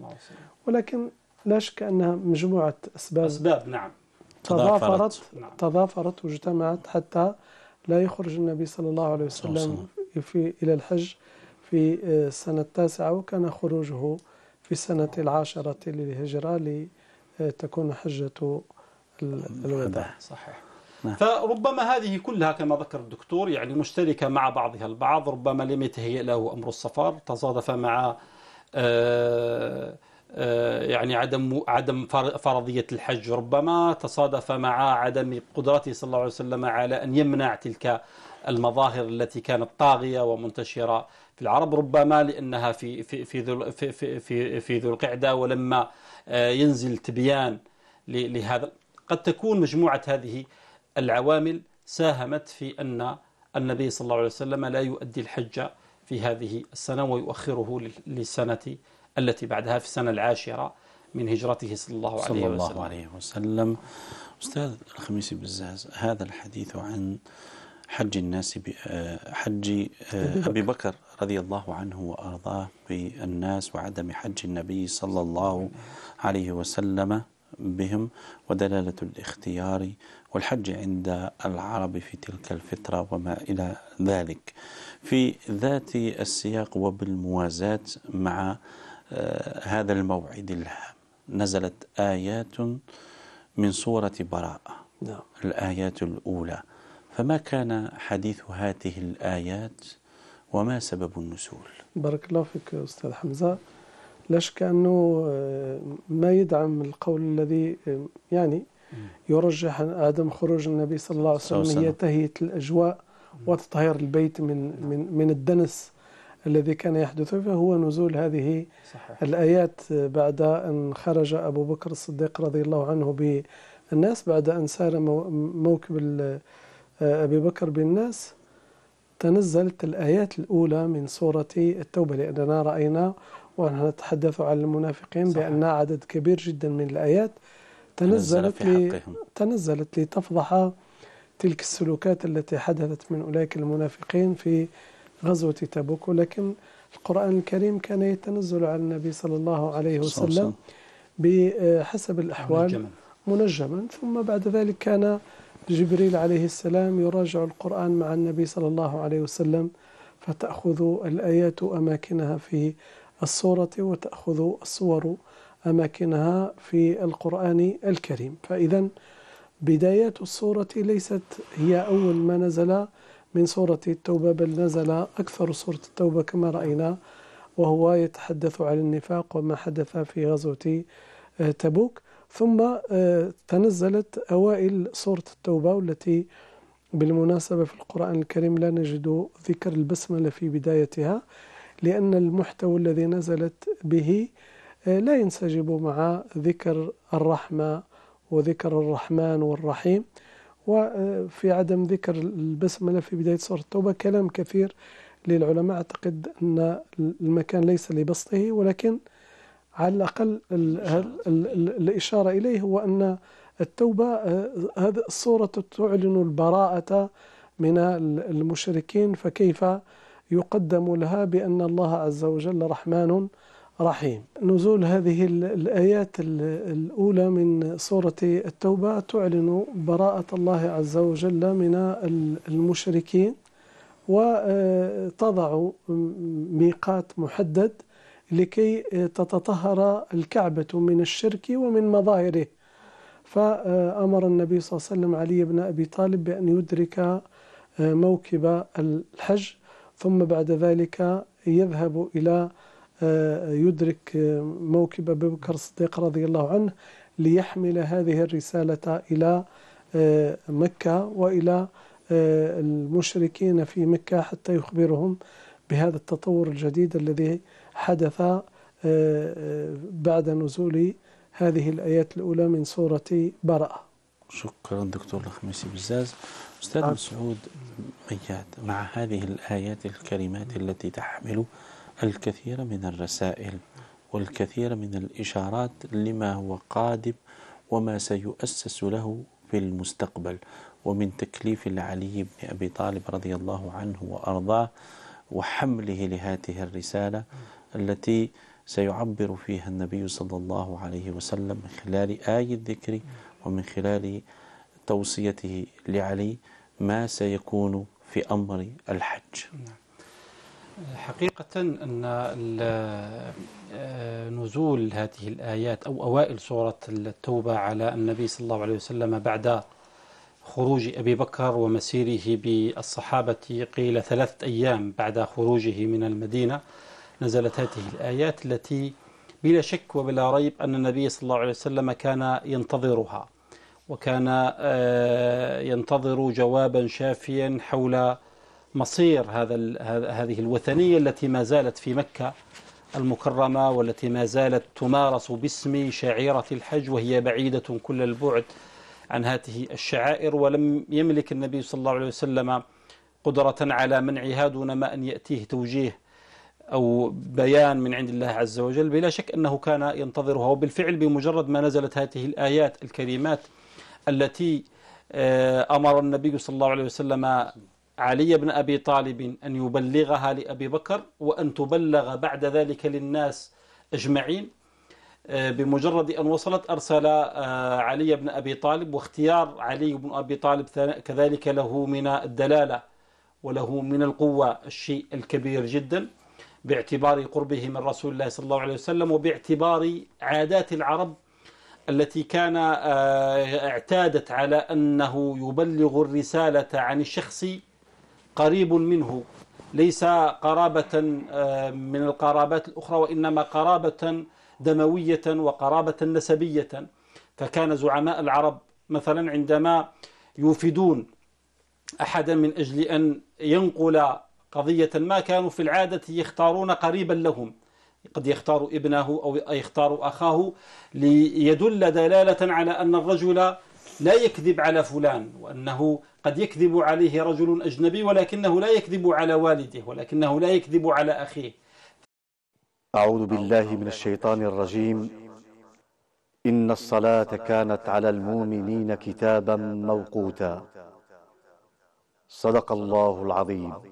ولكن لا شك أنها مجموعة أسباب أسباب نعم تضافرت نعم. تضافرت واجتمعت حتى لا يخرج النبي صلى الله عليه وسلم في إلى الحج في آه، السنة التاسعة وكان خروجه في السنة العاشرة للهجرة لتكون حجة الوداع صحيح نعم. فربما هذه كلها كما ذكر الدكتور يعني مشتركة مع بعضها البعض ربما لم يتهيأ له أمر السفر تصادف مع آه, آه، يعني عدم عدم فرضيه الحج ربما تصادف مع عدم قدرته صلى الله عليه وسلم على ان يمنع تلك المظاهر التي كانت طاغيه ومنتشره في العرب ربما لانها في في في ذو في في في, في ذو القعده ولما آه، ينزل تبيان لهذا قد تكون مجموعه هذه العوامل ساهمت في أن النبي صلى الله عليه وسلم لا يؤدي الحج في هذه السنة ويؤخره للسنة التي بعدها في السنة العاشرة من هجرته صلى الله عليه وسلم صلى الله عليه وسلم أستاذ الخميسي بزاز هذا الحديث عن حج الناس آه، حج آه، أبي بكر رضي الله عنه وأرضاه بالناس وعدم حج النبي صلى الله عليه وسلم بهم ودلالة الاختيار والحج عند العرب في تلك الفترة وما إلى ذلك في ذات السياق وبالموازاة مع آه، هذا الموعد الهام نزلت آيات من سورة براءة نعم. الآيات الأولى فما كان حديث هذه الآيات وما سبب النزول بارك الله فيك أستاذ حمزة لا شك أنه آه، ما يدعم القول الذي آه، يعني يرجح عدم خروج النبي صلى الله عليه وسلم هي تهيئة الأجواء وتطهير البيت من من من الدنس الذي كان يحدث فهو نزول هذه صحيح. الآيات بعد أن خرج أبو بكر الصديق رضي الله عنه بالناس بعد أن سار موكب آه، أبي بكر بالناس تنزلت الآيات الأولى من سورة التوبة لأننا رأينا ونحن نتحدث عن المنافقين صحيح. بأن عدد كبير جدا من الآيات تنزلت حقهم. تنزلت لتفضح تلك السلوكات التي حدثت من أولئك المنافقين في غزوة تبوك ولكن القرآن الكريم كان يتنزل على النبي صلى الله عليه وسلم بحسب الأحوال منجما ثم بعد ذلك كان جبريل عليه السلام يراجع القرآن مع النبي صلى الله عليه وسلم فتأخذ الآيات أماكنها في الصورة وتأخذ الصور أماكنها في القرآن الكريم فإذا بدايات الصورة ليست هي أول ما نزل من سورة التوبة بل نزل أكثر سورة التوبة كما رأينا وهو يتحدث عن النفاق وما حدث في غزوة تبوك ثم آه، تنزلت أوائل سورة التوبة والتي بالمناسبة في القرآن الكريم لا نجد ذكر البسملة في بدايتها لأن المحتوى الذي نزلت به آه، لا ينسجم مع ذكر الرحمة وذكر الرحمن والرحيم وفي آه، عدم ذكر البسملة في بداية سورة التوبة كلام كثير للعلماء أعتقد أن المكان ليس لبسطه ولكن على الأقل الإشارة إليه هو أن التوبة آه، هذه الصورة تعلن البراءة من المشركين فكيف يقدم لها بأن الله عز وجل رحمن رحيم نزول هذه الآيات الأولى من سورة التوبة تعلن براءة الله عز وجل من المشركين وتضع آه، ميقات محدد لكي آه، تتطهر الكعبة من الشرك ومن مظاهره فأمر النبي صلى الله عليه وسلم علي بن أبي طالب بأن يدرك آه، موكب الحج ثم بعد ذلك يذهب إلى آه، يدرك آه، موكب أبي بكر الصديق رضي الله عنه ليحمل هذه الرسالة إلى آه، مكة وإلى المشركين في مكة حتى يخبرهم بهذا التطور الجديد الذي حدث بعد نزول هذه الآيات الأولى من سورة براءة شكرا دكتور الخميسي بزاز أستاذ مسعود مياد مع هذه الآيات الكريمات التي تحمل الكثير من الرسائل والكثير من الإشارات لما هو قادم وما سيؤسس له في المستقبل ومن تكليف العلي بن أبي طالب رضي الله عنه وأرضاه وحمله لهذه الرسالة التي سيعبر فيها النبي صلى الله عليه وسلم من خلال آي الذكر ومن خلال توصيته لعلي ما سيكون في أمر الحج حقيقة أن نزول هذه الآيات أو أوائل سورة التوبة على النبي صلى الله عليه وسلم بعد خروج أبي بكر ومسيره بالصحابة قيل ثلاثة أيام بعد خروجه من المدينة نزلت هذه الآيات التي بلا شك وبلا ريب أن النبي صلى الله عليه وسلم كان ينتظرها وكان آه، ينتظر جوابا شافيا حول مصير هذا هذه الوثنية التي ما زالت في مكة المكرمة والتي ما زالت تمارس باسم شعيرة الحج وهي بعيدة كل البعد عن هذه الشعائر ولم يملك النبي صلى الله عليه وسلم قدرة على منعها دون ما أن يأتيه توجيه أو بيان من عند الله عز وجل بلا شك أنه كان ينتظرها وبالفعل بمجرد ما نزلت هذه الآيات الكريمات التي آه، أمر النبي صلى الله عليه وسلم علي بن أبي طالب أن يبلغها لأبي بكر وأن تبلغ بعد ذلك للناس أجمعين آه، بمجرد أن وصلت أرسل آه، علي بن أبي طالب واختيار علي بن أبي طالب كذلك له من الدلالة وله من القوة الشيء الكبير جدا باعتبار قربه من رسول الله صلى الله عليه وسلم وباعتبار عادات العرب التي كان آه، اعتادت على أنه يبلغ الرسالة عن الشخص قريب منه ليس قرابة آه، من القرابات الأخرى وإنما قرابة دموية وقرابة نسبية فكان زعماء العرب مثلا عندما يوفدون أحدا من أجل أن ينقل قضية ما كانوا في العادة يختارون قريبا لهم قد يختار ابنه أو يختار أخاه ليدل دلالة على أن الرجل لا يكذب على فلان وأنه قد يكذب عليه رجل أجنبي ولكنه لا يكذب على والده ولكنه لا يكذب على أخيه أعوذ بالله من الشيطان الرجيم إن الصلاة كانت على المؤمنين كتابا موقوتا صدق الله العظيم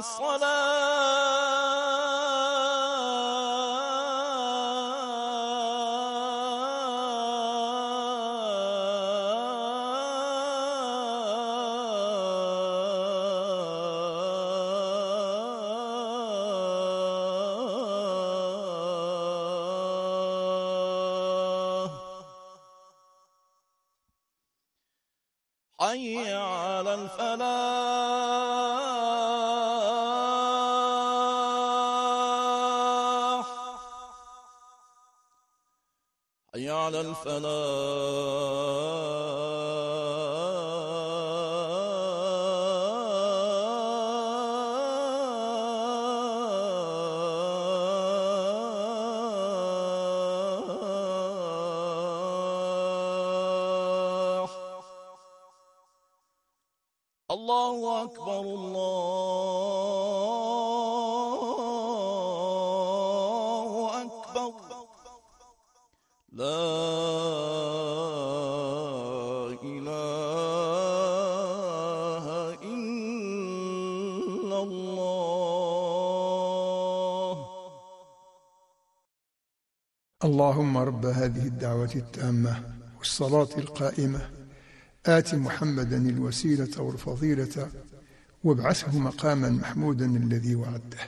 الصلاة اللهم رب هذه الدعوة التامة والصلاة القائمة آت محمدا الوسيلة والفضيلة وابعثه مقاما محمودا الذي وعدته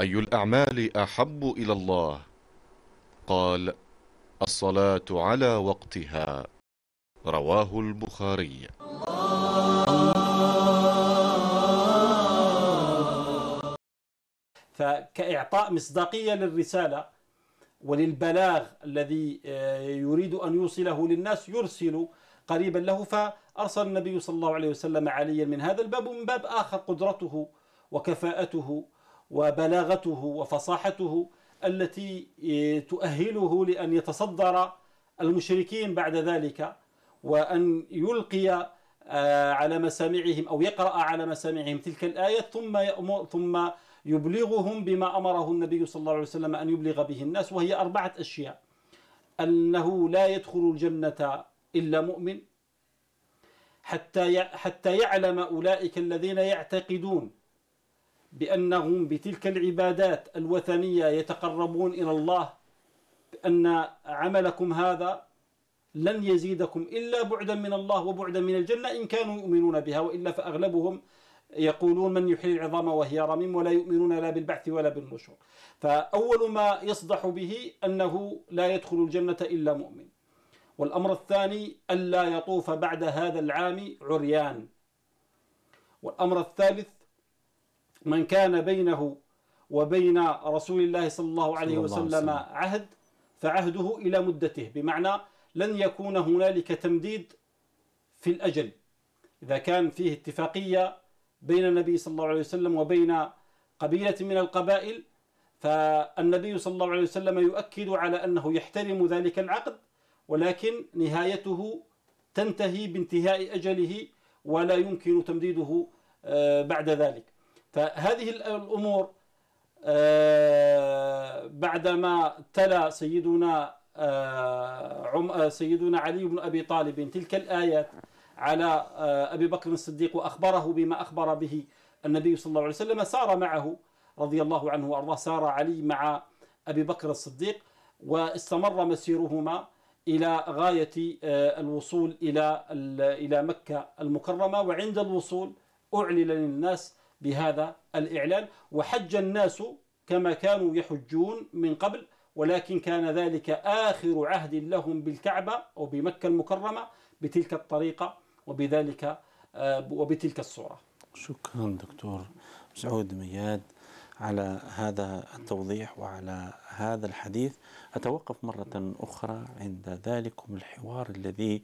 أي الأعمال أحب إلى الله قال الصلاة على وقتها رواه البخاري فكإعطاء مصداقية للرسالة وللبلاغ الذي آه، يريد أن يوصله للناس يرسل قريبا له فأرسل النبي صلى الله عليه وسلم عليا من هذا الباب ومن باب آخر قدرته وكفاءته وبلاغته وفصاحته التي آه، تؤهله لأن يتصدر المشركين بعد ذلك وأن يلقي آه، على مسامعهم أو يقرأ على مسامعهم تلك الآية ثم يأمر ثم يبلغهم بما أمره النبي صلى الله عليه وسلم أن يبلغ به الناس وهي أربعة أشياء أنه لا يدخل الجنة إلا مؤمن حتى حتى يعلم أولئك الذين يعتقدون بأنهم بتلك العبادات الوثنية يتقربون إلى الله بأن عملكم هذا لن يزيدكم إلا بعدا من الله وبعدا من الجنة إن كانوا يؤمنون بها وإلا فأغلبهم يقولون من يحيي العظام وهي رميم ولا يؤمنون لا بالبعث ولا بالنشور فأول ما يصدح به أنه لا يدخل الجنة إلا مؤمن والأمر الثاني ألا يطوف بعد هذا العام عريان والأمر الثالث من كان بينه وبين رسول الله صلى الله عليه وسلم عهد فعهده إلى مدته بمعنى لن يكون هنالك تمديد في الأجل إذا كان فيه اتفاقية بين النبي صلى الله عليه وسلم وبين قبيلة من القبائل فالنبي صلى الله عليه وسلم يؤكد على أنه يحترم ذلك العقد ولكن نهايته تنتهي بانتهاء أجله ولا يمكن تمديده آه، بعد ذلك فهذه الأمور آه، بعدما تلا سيدنا آه، آه، سيدنا علي بن أبي طالب تلك الآيات على أبي بكر الصديق وأخبره بما أخبر به النبي صلى الله عليه وسلم سار معه رضي الله عنه وأرضاه سار علي مع أبي بكر الصديق واستمر مسيرهما إلى غاية الوصول إلى إلى مكة المكرمة وعند الوصول أعلن للناس بهذا الإعلان وحج الناس كما كانوا يحجون من قبل ولكن كان ذلك آخر عهد لهم بالكعبة أو بمكة المكرمة بتلك الطريقة وبذلك آه، وبتلك الصورة شكرا دكتور سعود مياد على هذا التوضيح وعلى هذا الحديث أتوقف مرة أخرى عند ذلكم الحوار الذي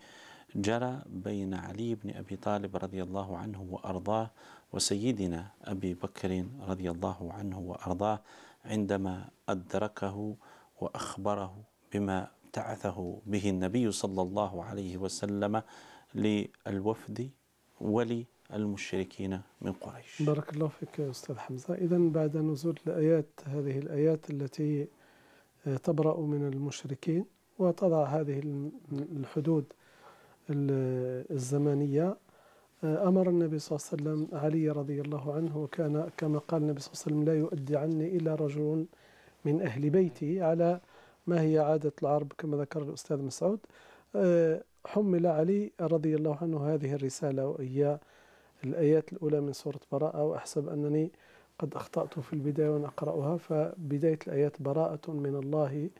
جرى بين علي بن أبي طالب رضي الله عنه وأرضاه وسيدنا أبي بكر رضي الله عنه وأرضاه عندما أدركه وأخبره بما ابتعثه به النبي صلى الله عليه وسلم للوفد وللمشركين من قريش بارك الله فيك يا أستاذ حمزة إذا بعد نزول الآيات هذه الآيات التي آه، تبرأ من المشركين وتضع هذه الحدود الزمنية أمر النبي صلى الله عليه وسلم علي رضي الله عنه وكان كما قال النبي صلى الله عليه وسلم لا يؤدي عني إلا رجل من أهل بيته على ما هي عادة العرب كما ذكر الأستاذ مسعود آه، حمل علي رضي الله عنه هذه الرسالة وهي الآيات الأولى من سورة براءة وأحسب أنني قد أخطأت في البداية وأنا أقرأها فبداية الآيات براءة من الله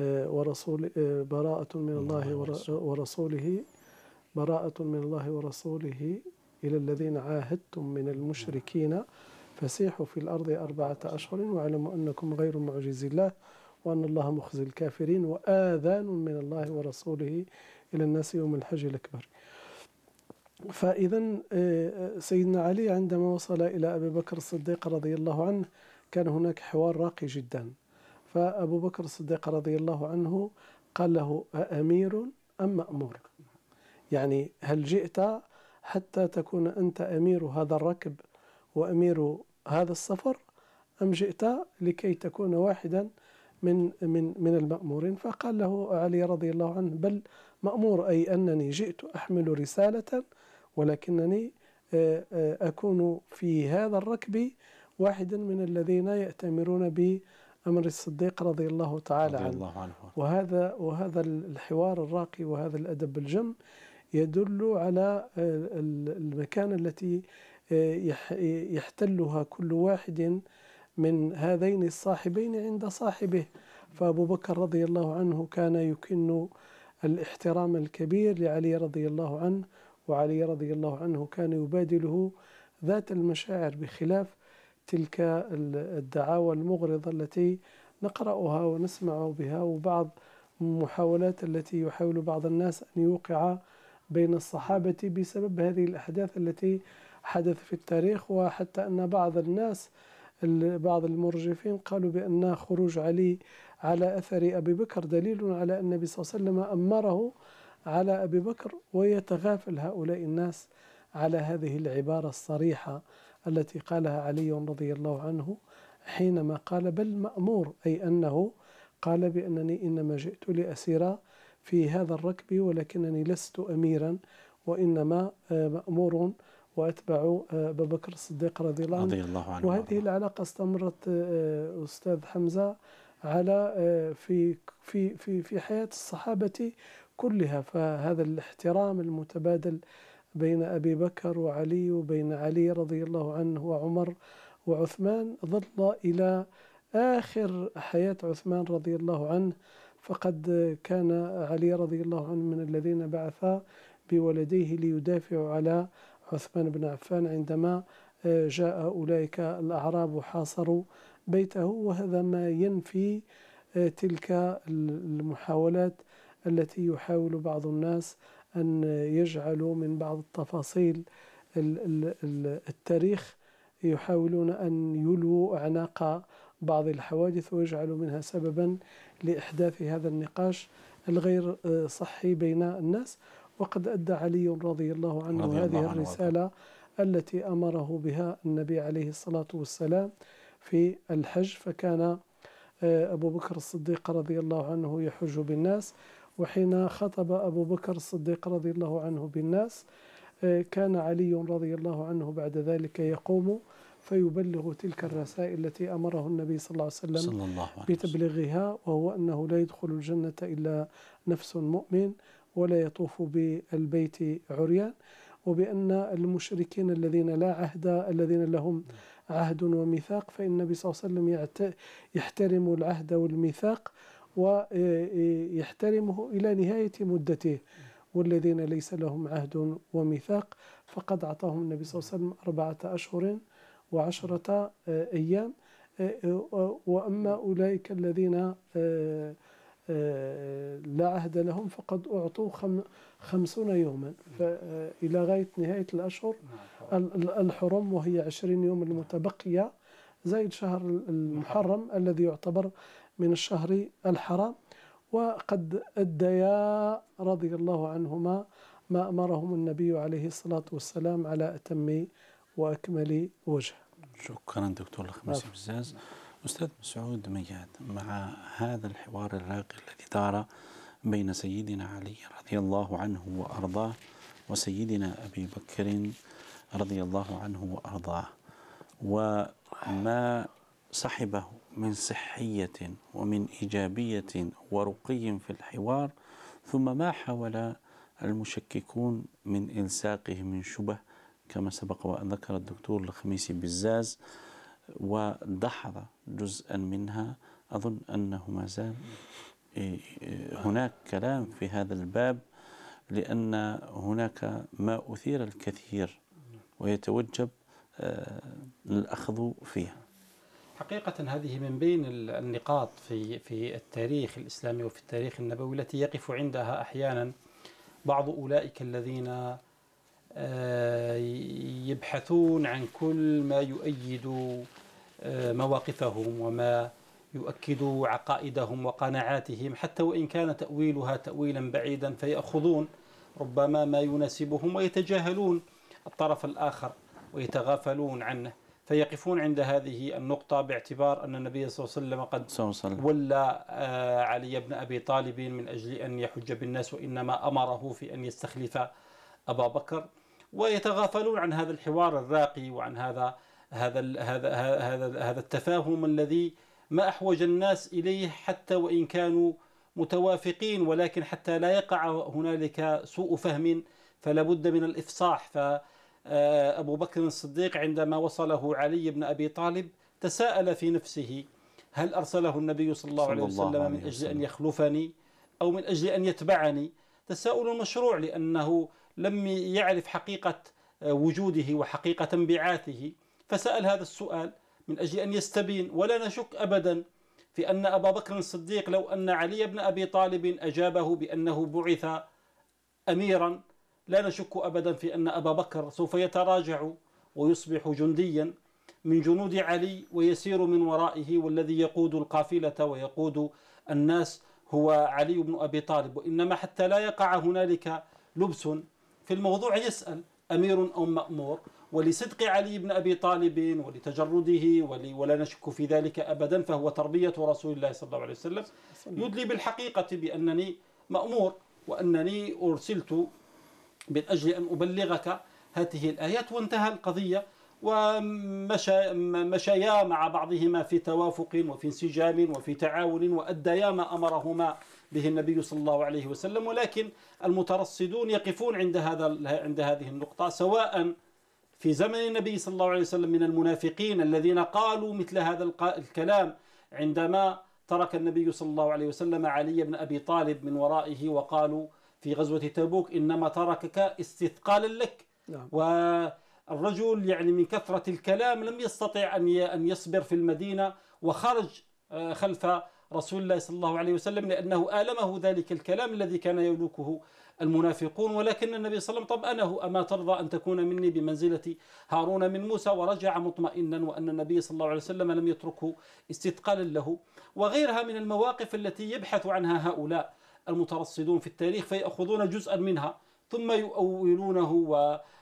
آه، ورسول آه، براءة من الله ورسوله براءة من الله ورسوله إلى الذين عاهدتم من المشركين فسيحوا في الأرض أربعة أشهر واعلموا أنكم غير معجز الله وأن الله مخزي الكافرين وآذان من الله ورسوله إلى الناس يوم الحج الأكبر فإذا آه، آه، سيدنا علي عندما وصل إلى أبي بكر الصديق رضي الله عنه كان هناك حوار راقي جدا فأبو بكر الصديق رضي الله عنه قال له أأمير أم مأمور يعني هل جئت حتى تكون أنت أمير هذا الركب وأمير هذا السفر أم جئت لكي تكون واحدا من من من المأمورين فقال له علي رضي الله عنه بل مأمور أي أنني جئت أحمل رسالة ولكنني آه، آه، أكون في هذا الركب واحدا من الذين يأتمرون بأمر الصديق رضي الله تعالى رضي عنه, الله عنه وهذا وهذا الحوار الراقي وهذا الأدب الجم يدل على آه، المكان التي آه، يحتلها كل واحد من هذين الصاحبين عند صاحبه فأبو بكر رضي الله عنه كان يكن الاحترام الكبير لعلي رضي الله عنه وعلي رضي الله عنه كان يبادله ذات المشاعر بخلاف تلك الدعاوى المغرضة التي نقرأها ونسمع بها وبعض المحاولات التي يحاول بعض الناس أن يوقع بين الصحابة بسبب هذه الأحداث التي حدث في التاريخ وحتى أن بعض الناس بعض المرجفين قالوا بأن خروج علي على أثر أبي بكر دليل على أن النبي صلى الله عليه وسلم أمره على أبي بكر ويتغافل هؤلاء الناس على هذه العبارة الصريحة التي قالها علي رضي الله عنه حينما قال بل مأمور أي أنه قال بأنني إنما جئت لأسير في هذا الركب ولكنني لست أميرا وإنما آه، مأمور وأتبع آه، أبا بكر الصديق رضي الله عنه رضي الله عنه وهذه العلاقة استمرت آه، أستاذ حمزة على في في في في حياة الصحابة كلها فهذا الاحترام المتبادل بين أبي بكر وعلي وبين علي رضي الله عنه وعمر وعثمان ظل إلى آخر حياة عثمان رضي الله عنه فقد كان علي رضي الله عنه من الذين بعث بولديه ليدافع على عثمان بن عفان عندما آه، جاء أولئك الأعراب وحاصروا بيته وهذا ما ينفي آه، تلك المحاولات التي يحاول بعض الناس أن يجعلوا من بعض التفاصيل التاريخ يحاولون أن يلووا أعناق بعض الحوادث ويجعلوا منها سببا لإحداث هذا النقاش الغير آه، صحي بين الناس وقد أدى علي رضي الله عنه رضي هذه الله الرسالة عنه. التي أمره بها النبي عليه الصلاة والسلام في الحج فكان آه، أبو بكر الصديق رضي الله عنه يحج بالناس وحين خطب أبو بكر الصديق رضي الله عنه بالناس آه، كان علي رضي الله عنه بعد ذلك يقوم فيبلغ تلك الرسائل التي أمره النبي صلى الله عليه وسلم صلى الله عليه بتبليغها وهو أنه لا يدخل الجنة إلا نفس مؤمن ولا يطوف بالبيت عريان وبأن المشركين الذين لا عهد الذين لهم عهد وميثاق فإن النبي صلى الله عليه وسلم يحترم العهد والميثاق ويحترمه إلى نهاية مدته والذين ليس لهم عهد وميثاق فقد أعطاهم النبي صلى الله عليه وسلم أربعة أشهر وعشرة آه، أيام آه، آه، وأما أولئك الذين لا عهد لهم فقد أعطوا خمسون يوما إلى غاية نهاية الأشهر نعم، الحرم وهي عشرين يوم المتبقية زائد شهر المحرم نعم. الذي يعتبر من الشهر الحرام وقد أديا رضي الله عنهما ما أمرهم النبي عليه الصلاة والسلام على أتم وأكمل وجه شكرا دكتور الخميس بزاز أستاذ مسعود مياد مع هذا الحوار الراقي الذي دار بين سيدنا علي رضي الله عنه وأرضاه وسيدنا أبي بكر رضي الله عنه وأرضاه وما صحبه من صحية ومن إيجابية ورقي في الحوار ثم ما حاول المشككون من إلساقه من شبه كما سبق وأن ذكر الدكتور الخميسي بزاز ودحض جزءا منها أظن أنه ما زال إيه، إيه، هناك كلام في هذا الباب لأن هناك ما أثير الكثير ويتوجب آه، الأخذ فيها حقيقة هذه من بين النقاط في في التاريخ الإسلامي وفي التاريخ النبوي التي يقف عندها أحيانا بعض أولئك الذين آه، يبحثون عن كل ما يؤيد آه، مواقفهم وما يؤكد عقائدهم وقناعاتهم حتى وإن كان تأويلها تأويلا بعيدا فيأخذون ربما ما يناسبهم ويتجاهلون الطرف الآخر ويتغافلون عنه فيقفون عند هذه النقطة باعتبار أن النبي صلى الله عليه وسلم قد ولى آه، علي بن أبي طالب من أجل أن يحج بالناس وإنما أمره في أن يستخلف أبا بكر ويتغافلون عن هذا الحوار الراقي وعن هذا هذا هذا هذا التفاهم الذي ما احوج الناس اليه حتى وان كانوا متوافقين ولكن حتى لا يقع هنالك سوء فهم فلا بد من الافصاح فابو آه، بكر الصديق عندما وصله علي بن ابي طالب تساءل في نفسه هل ارسله النبي صلى الله عليه وسلم من اجل ان يخلفني او من اجل ان يتبعني تساؤل مشروع لانه لم يعرف حقيقة آه، وجوده وحقيقة انبعاثه فسأل هذا السؤال من أجل أن يستبين ولا نشك أبدا في أن أبا بكر الصديق لو أن علي بن أبي طالب أجابه بأنه بعث أميرا لا نشك أبدا في أن أبا بكر سوف يتراجع ويصبح جنديا من جنود علي ويسير من ورائه والذي يقود القافلة ويقود الناس هو علي بن أبي طالب وإنما حتى لا يقع هنالك لبس في الموضوع يسأل أمير أو مأمور ولصدق علي بن أبي طالب ولتجرده ولا نشك في ذلك أبدا فهو تربية رسول الله صلى الله عليه وسلم يدلي بالحقيقة بأنني مأمور وأنني أرسلت من أجل أن أبلغك هذه الآيات وانتهى القضية ومشيا مشى مع بعضهما في توافق وفي انسجام وفي تعاون وأديا ما أمرهما به النبي صلى الله عليه وسلم ولكن المترصدون يقفون عند هذا عند هذه النقطة سواء في زمن النبي صلى الله عليه وسلم من المنافقين الذين قالوا مثل هذا الكلام عندما ترك النبي صلى الله عليه وسلم علي بن أبي طالب من ورائه وقالوا في غزوة تبوك إنما تركك استثقالا لك نعم. والرجل يعني من كثرة الكلام لم يستطع أن أن يصبر في المدينة وخرج آه، خلف رسول الله صلى الله عليه وسلم لأنه آلمه ذلك الكلام الذي كان يملكه المنافقون ولكن النبي صلى الله عليه وسلم طمأنه أما ترضى أن تكون مني بمنزلة هارون من موسى ورجع مطمئنا وأن النبي صلى الله عليه وسلم لم يتركه استثقالا له وغيرها من المواقف التي يبحث عنها هؤلاء المترصدون في التاريخ فيأخذون جزءا منها ثم يؤولونه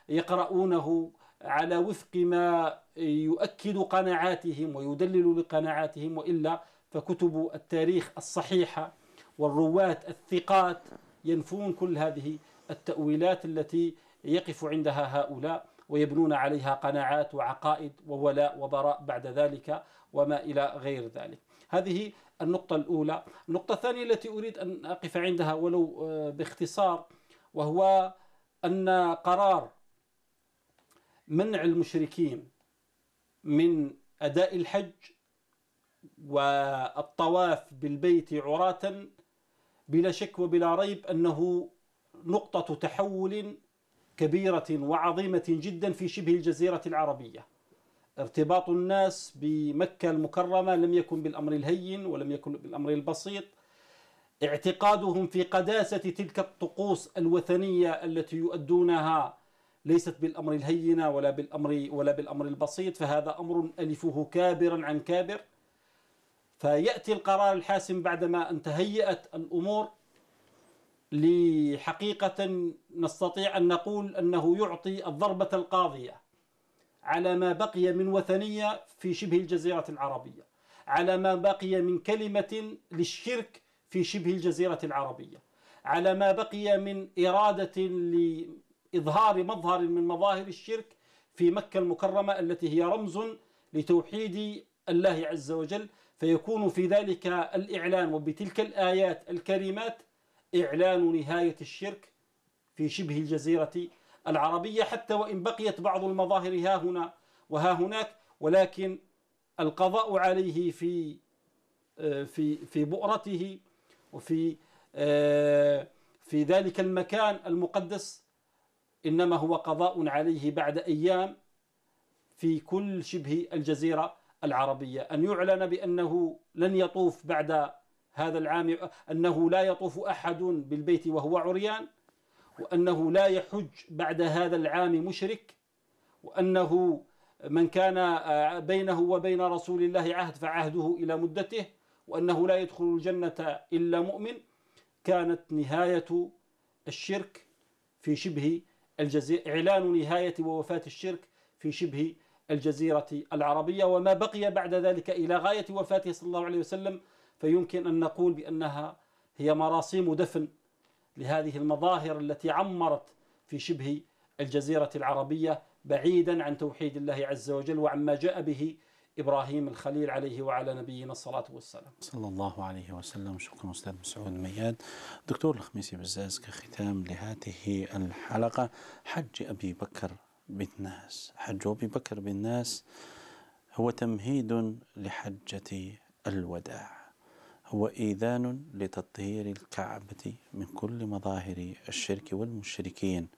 ويقرؤونه على وفق ما يؤكد قناعاتهم ويدلل لقناعاتهم وإلا فكتب التاريخ الصحيحة والرواة الثقات ينفون كل هذه التأويلات التي يقف عندها هؤلاء ويبنون عليها قناعات وعقائد وولاء وبراء بعد ذلك وما إلى غير ذلك هذه النقطة الأولى النقطة الثانية التي أريد أن أقف عندها ولو آه، باختصار وهو أن قرار منع المشركين من أداء الحج والطواف بالبيت عراة بلا شك وبلا ريب أنه نقطة تحول كبيرة وعظيمة جدا في شبه الجزيرة العربية ارتباط الناس بمكة المكرمة لم يكن بالأمر الهين ولم يكن بالأمر البسيط اعتقادهم في قداسة تلك الطقوس الوثنية التي يؤدونها ليست بالأمر الهينة ولا بالأمر ولا بالأمر البسيط فهذا أمر ألفه كابرا عن كابر فيأتي القرار الحاسم بعدما أن تهيأت الأمور لحقيقة نستطيع أن نقول أنه يعطي الضربة القاضية على ما بقي من وثنية في شبه الجزيرة العربية على ما بقي من كلمة للشرك في شبه الجزيرة العربية على ما بقي من إرادة لإظهار مظهر من مظاهر الشرك في مكة المكرمة التي هي رمز لتوحيد الله عز وجل فيكون في ذلك الإعلان وبتلك الآيات الكريمات إعلان نهاية الشرك في شبه الجزيرة العربية حتى وإن بقيت بعض المظاهر ها هنا وها هناك ولكن القضاء عليه في آه، في في بؤرته وفي آه، في ذلك المكان المقدس انما هو قضاء عليه بعد ايام في كل شبه الجزيره العربية أن يعلن بأنه لن يطوف بعد هذا العام أنه لا يطوف أحد بالبيت وهو عريان وأنه لا يحج بعد هذا العام مشرك وأنه من كان آه، بينه وبين رسول الله عهد فعهده إلى مدته وأنه لا يدخل الجنة إلا مؤمن كانت نهاية الشرك في شبه الجزيرة إعلان نهاية ووفاة الشرك في شبه الجزيرة العربية وما بقي بعد ذلك إلى غاية وفاته صلى الله عليه وسلم فيمكن أن نقول بأنها هي مراسيم دفن لهذه المظاهر التي عمرت في شبه الجزيرة العربية بعيدا عن توحيد الله عز وجل وعما جاء به إبراهيم الخليل عليه وعلى نبينا الصلاة والسلام صلى الله عليه وسلم شكرا أستاذ مسعود مياد دكتور الخميسي بزاز كختام لهذه الحلقة حج أبي بكر بالناس حج أبي بكر بالناس هو تمهيد لحجة الوداع هو إيذان لتطهير الكعبة من كل مظاهر الشرك والمشركين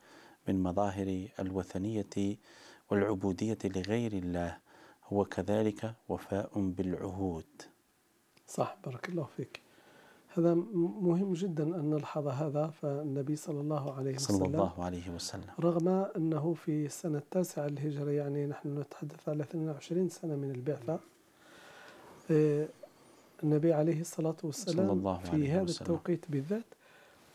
من مظاهر الوثنية والعبودية لغير الله هو كذلك وفاء بالعهود صح بارك الله فيك هذا مهم جدا أن نلحظ هذا فالنبي صلى الله عليه وسلم صلى الله عليه وسلم رغم أنه في السنة التاسعة للهجرة يعني نحن نتحدث على 22 سنة من البعثة آه، النبي عليه الصلاة والسلام صلى الله عليه في هذا وسلم. التوقيت بالذات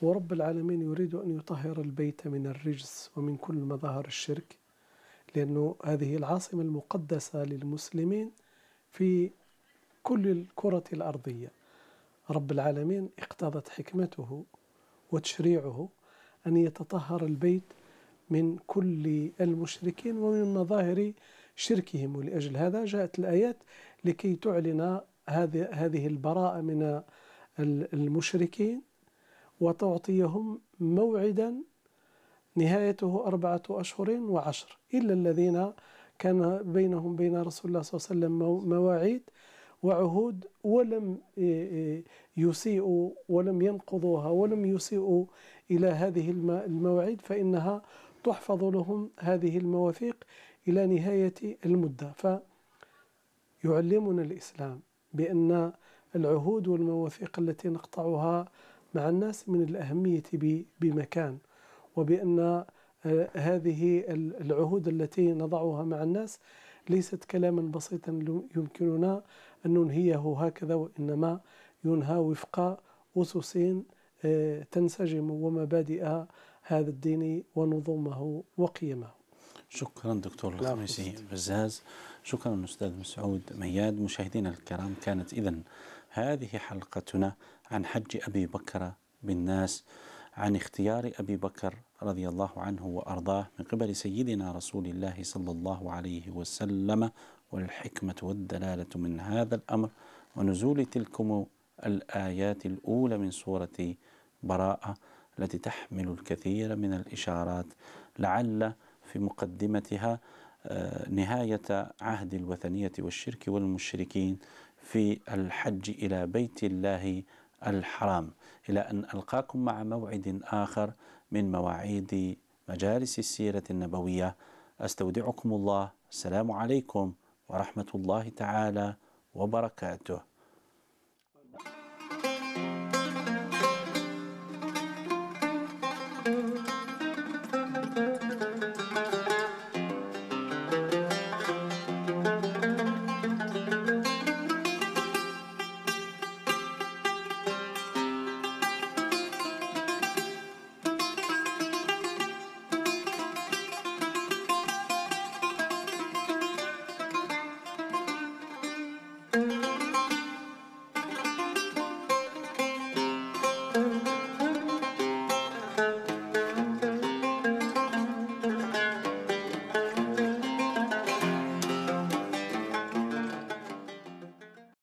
ورب العالمين يريد أن يطهر البيت من الرجس ومن كل مظاهر الشرك لأنه هذه العاصمة المقدسة للمسلمين في كل الكرة الأرضية رب العالمين اقتضت حكمته وتشريعه أن يتطهر البيت من كل المشركين ومن مظاهر شركهم ولأجل هذا جاءت الآيات لكي تعلن هذه البراءة من المشركين وتعطيهم موعدا نهايته أربعة أشهر وعشر إلا الذين كان بينهم بين رسول الله صلى الله عليه وسلم مواعيد وعهود ولم يسيئوا ولم ينقضوها ولم يسيئوا إلى هذه المواعيد فإنها تحفظ لهم هذه المواثيق إلى نهاية المدة فيعلمنا الإسلام بأن العهود والمواثيق التي نقطعها مع الناس من الأهمية بمكان وبأن آه، هذه العهود التي نضعها مع الناس ليست كلاما بسيطا يمكننا أن ننهيه هكذا وإنما ينهى وفق أسس آه، تنسجم ومبادئ هذا الدين ونظمه وقيمه شكرا دكتور الخميسي بزاز شكرا أستاذ مسعود مياد مشاهدينا الكرام كانت إذا هذه حلقتنا عن حج أبي بكر بالناس عن اختيار أبي بكر رضي الله عنه وأرضاه من قبل سيدنا رسول الله صلى الله عليه وسلم والحكمة والدلالة من هذا الأمر ونزول تلكم الآيات الأولى من سورة براءة التي تحمل الكثير من الإشارات لعل في مقدمتها آه، نهاية عهد الوثنية والشرك والمشركين في الحج إلى بيت الله الحرام إلى أن ألقاكم مع موعد آخر من مواعيد مجالس السيرة النبوية أستودعكم الله السلام عليكم ورحمة الله تعالى وبركاته